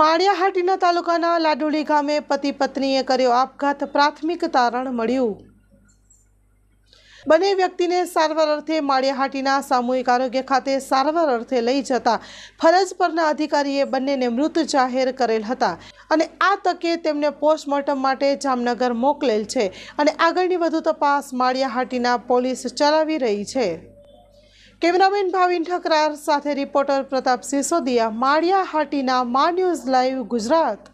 માળિયાહાટીના તાલુકાના લાડોલી ગામે પતિ પત્નીએ કર્યો આપઘાત પ્રાથમિક તારણ મળ્યું બંને વ્યક્તિને સારવાર અર્થે માળિયાહાટીના સામૂહિક આરોગ્ય ખાતે સારવાર અર્થે લઈ જતા ફરજ પરના અધિકારીએ બંનેને મૃત જાહેર કરેલ હતા અને આ તકે તેમને પોસ્ટમોર્ટમ માટે જામનગર મોકલેલ છે અને આગળની વધુ તપાસ માળિયાહાટીના પોલીસ ચલાવી રહી છે કેમેરામેન ભાવિન ઠકરાર સાથે રિપોર્ટર પ્રતાપ સિસોદિયા માળિયા હાટીના મા ન્યૂઝ લાઈવ ગુજરાત